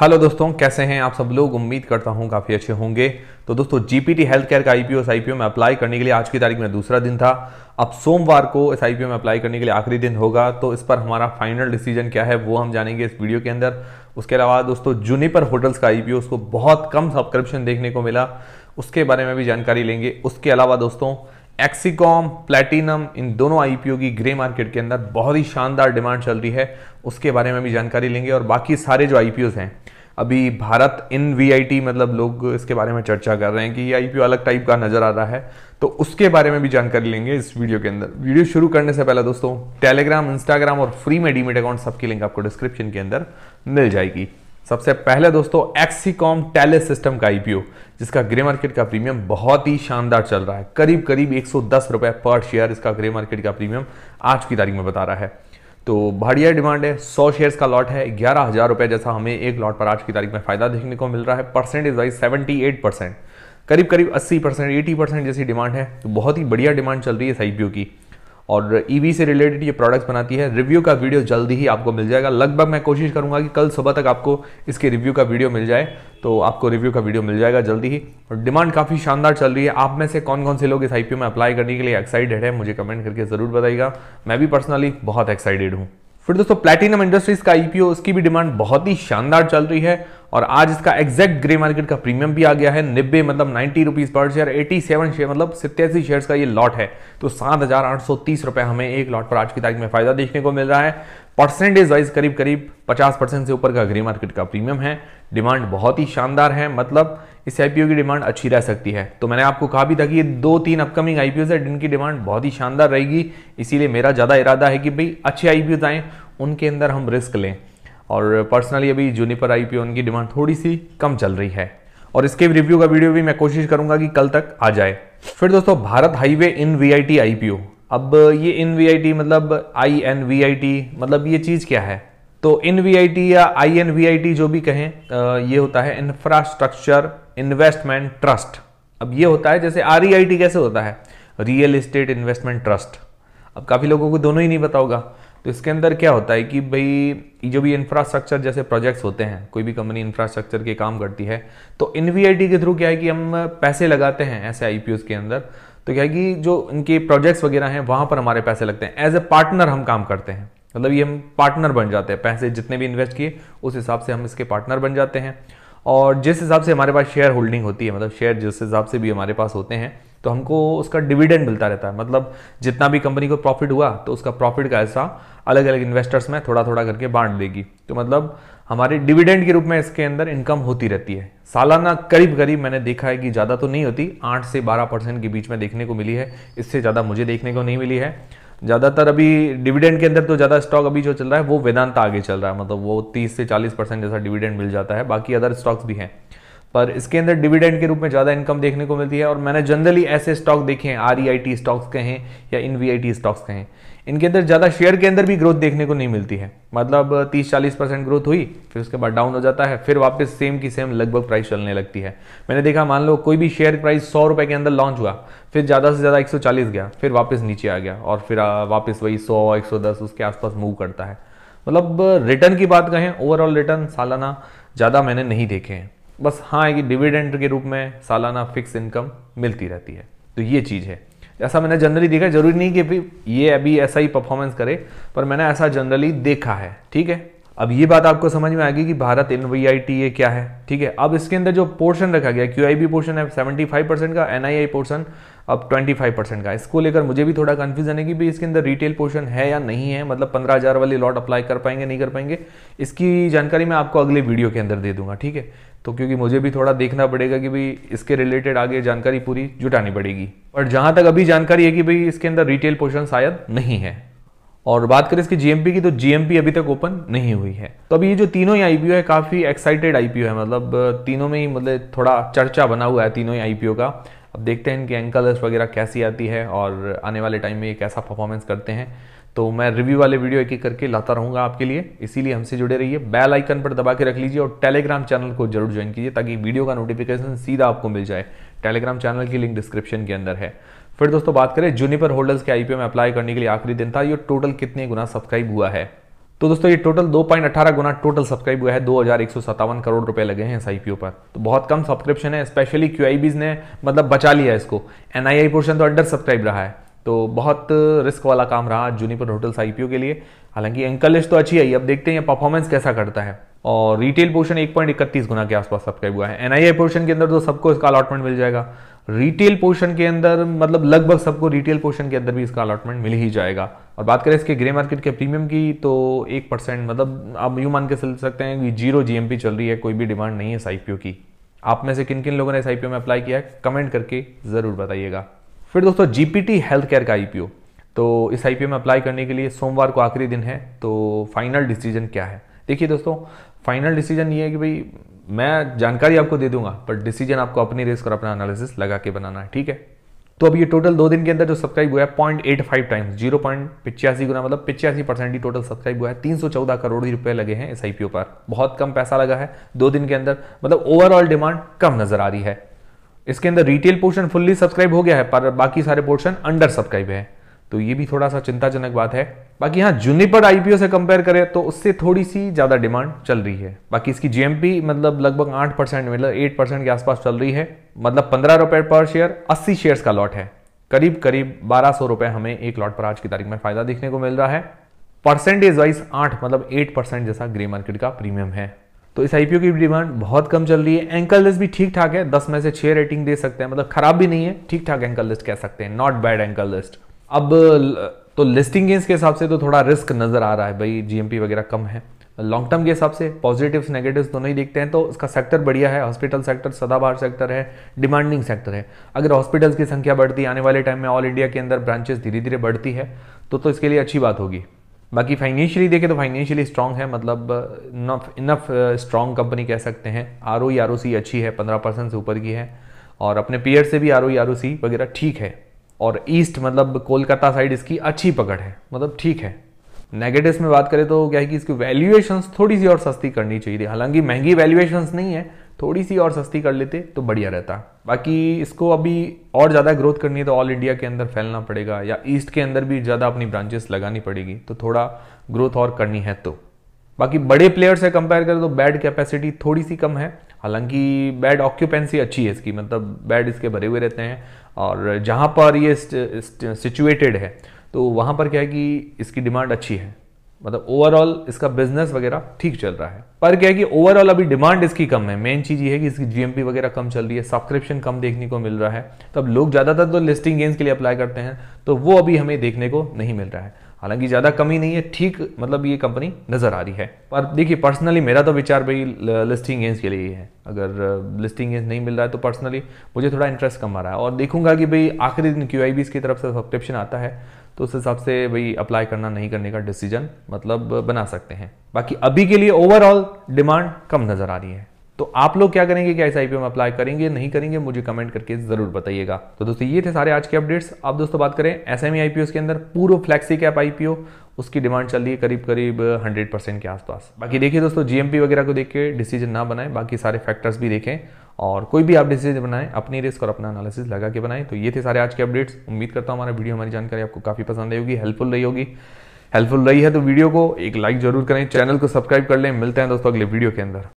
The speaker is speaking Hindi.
हेलो दोस्तों कैसे हैं आप सब लोग उम्मीद करता हूं काफ़ी अच्छे होंगे तो दोस्तों जीपीटी हेल्थ केयर का आईपीओ एस आईपीओ में अप्लाई करने के लिए आज की तारीख में दूसरा दिन था अब सोमवार को इस आईपीओ में अप्लाई करने के लिए आखिरी दिन होगा तो इस पर हमारा फाइनल डिसीजन क्या है वो हम जानेंगे इस वीडियो के अंदर उसके अलावा दोस्तों जूनीपर होटल्स का आईपीओ उसको बहुत कम सब्सक्रिप्शन देखने को मिला उसके बारे में भी जानकारी लेंगे उसके अलावा दोस्तों एक्सिकॉम प्लेटिनम इन दोनों आईपीओ की ग्रे मार्केट के अंदर बहुत ही शानदार डिमांड चल रही है उसके बारे में भी जानकारी लेंगे और बाकी सारे जो आईपीओ हैं अभी भारत इन वीआईटी मतलब लोग इसके बारे में चर्चा कर रहे हैं कि ये आईपीओ अलग टाइप का नज़र आ रहा है तो उसके बारे में भी जानकारी लेंगे इस वीडियो के अंदर वीडियो शुरू करने से पहले दोस्तों टेलीग्राम इंस्टाग्राम और फ्री में डीमेट अकाउंट सबकी लिंक आपको डिस्क्रिप्शन के अंदर मिल जाएगी सबसे पहले दोस्तों एक्सीकॉम टेले सिस्टम का आईपीओ e जिसका ग्रे मार्केट का प्रीमियम बहुत ही शानदार चल रहा है करीब करीब एक रुपए पर शेयर इसका ग्रे मार्केट का प्रीमियम आज की तारीख में बता रहा है तो बढ़िया डिमांड है सौ शेयर्स का लॉट है ग्यारह हज़ार रुपये जैसा हमें एक लॉट पर आज की तारीख में फ़ायदा देखने को मिल रहा है percentage wise seventy eight percent करीब करीब अस्सी परसेंट एटी परसेंट जैसी डिमांड है तो बहुत ही बढ़िया डिमांड चल रही है इस आईपीओ की और ईवी e से रिलेटेड ये प्रोडक्ट्स बनाती है रिव्यू का वीडियो जल्दी ही आपको मिल जाएगा लगभग मैं कोशिश करूंगा कि कल सुबह तक आपको इसके रिव्यू का वीडियो मिल जाए तो आपको रिव्यू का वीडियो मिल जाएगा जल्दी ही और डिमांड काफ़ी शानदार चल रही है आप में से कौन कौन से लोग इस आई में अप्लाई करने के लिए एक्साइटेड है मुझे कमेंट करके ज़रूर बताइएगा मैं भी पर्सनली बहुत एक्साइटेड हूँ फिर दोस्तों प्लेटिनम इंडस्ट्रीज का ईपीओ e इसकी भी डिमांड बहुत ही शानदार चल रही है और आज इसका एग्जैक्ट ग्रे मार्केट का प्रीमियम भी आ गया है निब्बे मतलब नाइन्टी रुपीज पर शेयर एटी सेवन शेयर मतलब सितयासी शेयर्स का ये लॉट है तो सात हजार आठ सौ तीस रुपए हमें एक लॉट पर आज की तारीख में फायदा देखने को मिल रहा है परसेंटेज वाइज करीब करीब पचास परसेंट से ऊपर का ग्रे मार्केट का प्रीमियम है डिमांड बहुत ही शानदार है मतलब इस आई की डिमांड अच्छी रह सकती है तो मैंने आपको कहा भी था कि ये दो तीन अपकमिंग आई है जिनकी डिमांड बहुत ही शानदार रहेगी इसीलिए मेरा ज़्यादा इरादा है कि भाई अच्छे आई आएँ उनके अंदर हम रिस्क लें और पर्सनली अभी जूनिपर आई उनकी डिमांड थोड़ी सी कम चल रही है और इसके रिव्यू का वीडियो भी मैं कोशिश करूंगा कि कल तक आ जाए फिर दोस्तों Bharat highway we I InvIT I P O अब ये इन वी आई टी मतलब I N V I T मतलब ये चीज़ क्या है तो इन या आई जो भी कहें ये होता है इंफ्रास्ट्रक्चर इन्वेस्टमेंट ट्रस्ट अब ये होता है जैसे आर e कैसे होता है रियल इस्टेट इन्वेस्टमेंट ट्रस्ट अब काफ़ी लोगों को दोनों ही नहीं पता होगा तो इसके अंदर क्या होता है कि भाई जो भी इंफ्रास्ट्रक्चर जैसे प्रोजेक्ट्स होते हैं कोई भी कंपनी इंफ्रास्ट्रक्चर के काम करती है तो इन के थ्रू क्या है कि हम पैसे लगाते हैं ऐसे आई के अंदर तो क्या है कि जो इनके प्रोजेक्ट्स वगैरह हैं वहाँ पर हमारे पैसे लगते हैं एज ए पार्टनर हम काम करते हैं मतलब ये हम पार्टनर बन जाते हैं पैसे जितने भी इन्वेस्ट किए उस हिसाब से हम इसके पार्टनर बन जाते हैं और जिस हिसाब से हमारे पास शेयर होल्डिंग होती है मतलब शेयर जिस हिसाब से भी हमारे पास होते हैं तो हमको उसका डिविडेंड मिलता रहता है मतलब जितना भी कंपनी को प्रॉफिट हुआ तो उसका प्रॉफिट का ऐसा अलग अलग इन्वेस्टर्स में थोड़ा थोड़ा करके बांट देगी तो मतलब हमारे डिविडेंड के रूप में इसके अंदर इनकम होती रहती है सालाना करीब करीब मैंने देखा है कि ज़्यादा तो नहीं होती आठ से बारह परसेंट के बीच में देखने को मिली है इससे ज़्यादा मुझे देखने को नहीं मिली है ज़्यादातर अभी डिविडेंड के अंदर तो ज़्यादा स्टॉक अभी जो चल रहा है वो वेदांता आगे चल रहा है मतलब वो 30 से 40 परसेंट जैसा डिविडेंड मिल जाता है बाकी अदर स्टॉक्स भी हैं पर इसके अंदर डिविडेंड के रूप में ज़्यादा इनकम देखने को मिलती है और मैंने जनरली ऐसे स्टॉक देखे हैं आर स्टॉक्स के हैं या इन स्टॉक्स के हैं इनके अंदर ज़्यादा शेयर के अंदर भी ग्रोथ देखने को नहीं मिलती है मतलब 30-40 परसेंट ग्रोथ हुई फिर उसके बाद डाउन हो जाता है फिर वापस सेम की सेम लगभग प्राइस चलने लगती है मैंने देखा मान लो कोई भी शेयर प्राइस सौ रुपये के अंदर लॉन्च हुआ फिर ज़्यादा से ज़्यादा 140 गया फिर वापस नीचे आ गया और फिर वापस वही सौ एक उसके आसपास मूव करता है मतलब रिटर्न की बात कहें ओवरऑल रिटर्न सालाना ज़्यादा मैंने नहीं देखे हैं बस हाँ कि डिविडेंड के रूप में सालाना फिक्स इनकम मिलती रहती है तो ये चीज़ है ऐसा मैंने जनरली देखा जरूरी नहीं कि भी ये अभी ऐसा ही परफॉर्मेंस करे पर मैंने ऐसा जनरली देखा है ठीक है अब ये बात आपको समझ में आएगी कि भारत एन वी आई टी ए क्या है ठीक है अब इसके अंदर जो पोर्शन रखा गया क्यू आई बी पोर्शन है सेवेंटी फाइव परसेंट का एन पोर्शन अब ट्वेंटी फाइव परसेंट का इसको लेकर मुझे भी थोड़ा कन्फ्यूजन है कि भी इसके अंदर रिटेल पोर्शन है या नहीं है मतलब पंद्रह हज़ार वाली लॉट अप्लाई कर पाएंगे नहीं कर पाएंगे इसकी जानकारी मैं आपको अगले वीडियो के अंदर दे दूंगा ठीक है तो क्योंकि मुझे भी थोड़ा देखना पड़ेगा कि भाई इसके रिलेटेड आगे जानकारी पूरी जुटानी पड़ेगी बट जहाँ तक अभी जानकारी है कि भाई इसके अंदर रिटेल पोर्शन शायद नहीं है और बात करें इसकी जीएमपी की तो जीएमपी अभी तक ओपन नहीं हुई है तो अभी ये जो तीनों ही आईपीओ है काफ़ी एक्साइटेड आईपीओ है मतलब तीनों में ही मतलब थोड़ा चर्चा बना हुआ है तीनों ही आईपीओ का अब देखते हैं इनकी एंकलर्स वगैरह कैसी आती है और आने वाले टाइम में ये कैसा परफॉर्मेंस करते हैं तो मैं रिव्यू वाले वीडियो एक एक करके लाता रहूंगा आपके लिए इसीलिए हमसे जुड़े रहिए बेल आइकन पर दबा के रख लीजिए और टेलीग्राम चैनल को जरूर ज्वाइन कीजिए ताकि वीडियो का नोटिफिकेशन सीधा आपको मिल जाए टेलीग्राम चैनल की लिंक डिस्क्रिप्शन के अंदर है फिर दोस्तों बात करें जूनिपर होल्डर्स के आईपीओ में अप्लाई करने के लिए आखिरी दिन था ये टोटल कितने गुना सब्सक्राइब हुआ है तो दोस्तों ये टोटल 2.18 गुना टोटल सब्सक्राइब हुआ है दो करोड़ रुपए लगे हैं इस आईपीओ पर तो बहुत कम सब्सक्रिप्शन है स्पेशली क्यू ने मतलब बचा लिया इसको एनआईआई पोर्शन तो अंडर सब्सक्राइब रहा है तो बहुत रिस्क वाला काम रहा जूनिपर होटल्स आईपीओ के लिए हालांकि एंकल लिस्ट तो अच्छी आई अब देखते हैं परफॉर्मेंस कैसा करता है और रिटेल पोर्शन एक पॉइंट इकतीस गुना के आसपास सब्सक्राइब हुआ है एनआईआई पोर्शन के अंदर तो सबको इसका अलॉटमेंट मिल जाएगा रिटेल पोर्शन के अंदर मतलब लगभग सबको रिटेल पोर्शन के अंदर भी इसका अलॉटमेंट मिल ही जाएगा और बात करें इसके ग्रे मार्केट के प्रीमियम की तो एक परसेंट मतलब आप यूँ मान के चल सकते हैं कि जीरो जीएमपी चल रही है कोई भी डिमांड नहीं है इस आईपीओ की आप में से किन किन लोगों ने इस आईपीओ में अप्लाई किया है कमेंट करके ज़रूर बताइएगा फिर दोस्तों जीपीटी हेल्थ केयर का आईपीओ तो इस आईपीओ में अप्लाई करने के लिए सोमवार को आखिरी दिन है तो फाइनल डिसीजन क्या है देखिए दोस्तों फाइनल डिसीजन ये है कि भाई मैं जानकारी आपको दे दूंगा पर डिसीजन आपको अपनी रिस्क और अपना एनालिसिस लगा के बनाना है ठीक है तो अब ये टोटल दो दिन के अंदर जो सब्सक्राइब हुआ है point eight five times zero point पिचासी गुना मतलब पिचासी परसेंट ही टोटल सब्सक्राइब हुआ है तीन सौ चौदह करोड़ रुपए लगे हैं इस आईपीओ पर बहुत कम पैसा लगा है दो दिन के अंदर मतलब ओवरऑल डिमांड कम नजर आ रही है इसके अंदर रिटेल पोर्शन फुल्ली सब्सक्राइब हो गया है पर बाकी सारे पोर्शन अंडर सब्सक्राइब है तो ये भी थोड़ा सा चिंताजनक बात है बाकी हाँ जूनिपर आईपीओ से कंपेयर करें तो उससे थोड़ी सी ज़्यादा डिमांड चल रही है बाकी इसकी जीएमपी मतलब लगभग आठ परसेंट मतलब एट परसेंट के आसपास चल रही है मतलब पंद्रह रुपए पर शेयर अस्सी शेयर्स का लॉट है करीब करीब बारह सौ रुपए हमें एक लॉट पर आज की तारीख में फायदा देखने को मिल रहा है परसेंटेज वाइज आठ मतलब एट परसेंट जैसा ग्रे मार्केट का प्रीमियम है तो इस आईपीओ की डिमांड बहुत कम चल रही है एंकल लिस्ट भी ठीक ठाक है दस में से छह रेटिंग दे सकते हैं मतलब खराब भी नहीं है ठीक ठाक एंकल लिस्ट कह सकते हैं नॉट बैड एंकल लिस्ट अब तो लिस्टिंग गेंस के हिसाब से तो थोड़ा रिस्क नज़र आ रहा है भाई जीएमपी वगैरह कम है लॉन्ग टर्म के हिसाब से पॉजिटिव्स नेगेटिव्स दोनों ही देखते हैं तो उसका सेक्टर बढ़िया है हॉस्पिटल सेक्टर सदाबहार सेक्टर है डिमांडिंग सेक्टर है अगर हॉस्पिटल्स की संख्या बढ़ती आने वाले टाइम में ऑल इंडिया के अंदर ब्रांचेस धीरे धीरे बढ़ती है तो तो इसके लिए अच्छी बात होगी बाकी फाइनेंशियली देखें तो फाइनेंशियली स्ट्रांग है मतलब इनफ इनफ स्ट्रांग कंपनी कह सकते हैं आर ओ आर ओ सी अच्छी है पंद्रह परसेंट से ऊपर की है और अपने पीयर से भी आर ओ आर ओ सी वगैरह ठीक है और ईस्ट मतलब कोलकाता साइड इसकी अच्छी पकड़ है मतलब ठीक है नेगेटिव्स में बात करें तो क्या है कि इसकी वैल्यूएशन थोड़ी सी और सस्ती करनी चाहिए हालांकि महंगी वैल्यूएशन नहीं है थोड़ी सी और सस्ती कर लेते तो बढ़िया रहता बाकी इसको अभी और ज़्यादा ग्रोथ करनी है तो ऑल इंडिया के अंदर फैलना पड़ेगा या ईस्ट के अंदर भी ज़्यादा अपनी ब्रांचेस लगानी पड़ेगी तो थोड़ा ग्रोथ और करनी है तो बाकी बड़े प्लेयर से कंपेयर करें तो बैड कैपेसिटी थोड़ी सी कम है हालांकि बैड ऑक्यूपेंसी अच्छी है इसकी मतलब बैड इसके भरे हुए रहते हैं और जहाँ पर ये सिचुएटेड है तो वहाँ पर क्या है कि इसकी डिमांड अच्छी है मतलब ओवरऑल इसका बिजनेस वगैरह ठीक चल रहा है पर क्या है कि ओवरऑल अभी डिमांड इसकी कम है मेन चीज़ ये है कि इसकी जीएमपी वगैरह कम चल रही है सब्सक्रिप्शन कम देखने को मिल रहा है तब तो लोग ज़्यादातर तो लिस्टिंग गेंस के लिए अप्लाई करते हैं तो वो अभी हमें देखने को नहीं मिल रहा है हालांकि ज़्यादा कमी नहीं है ठीक मतलब ये कंपनी नज़र आ रही है पर देखिए पर्सनली मेरा तो विचार भाई लिस्टिंग गेंस के लिए है अगर लिस्टिंग गेंस नहीं मिल रहा है तो पर्सनली मुझे थोड़ा इंटरेस्ट कम आ रहा है और देखूंगा कि भाई आखिरी दिन क्यू आई की तरफ से सब्सक्रिप्शन आता है तो उस हिसाब से भाई अप्लाई करना नहीं करने का डिसीजन मतलब बना सकते हैं बाकी अभी के लिए ओवरऑल डिमांड कम नज़र आ रही है तो आप लोग क्या करेंगे क्या इस आईपीओ में अप्लाई करेंगे नहीं करेंगे मुझे कमेंट करके जरूर बताइएगा तो दोस्तों ये थे सारे आज के अपडेट्स अब दोस्तों बात करें एस एम आईपीओ के अंदर पूर्व फ्लैक्सी कैप आईपीओ उसकी डिमांड चल रही है करीब करीब 100 परसेंट के आसपास बाकी देखिए दोस्तों जीएमपी वगैरह को देख के डिसीजन ना बनाएं बाकी सारे फैक्टर्स भी देखें और कोई भी आप डिसीजन बनाएं अपनी रिस्क और अपना एनालिसिस लगा के बनाएं तो ये थे सारे आज के अपडेट्स उम्मीद करता हूँ हमारा वीडियो हमारी जानकारी आपको काफ़ी पसंद आई होगी हेल्पफुल रही होगी हेल्पफुल रही है तो वीडियो को एक लाइक जरूर करें चैनल को सब्सक्राइब कर लें मिलते हैं दोस्तों अगले वीडियो के अंदर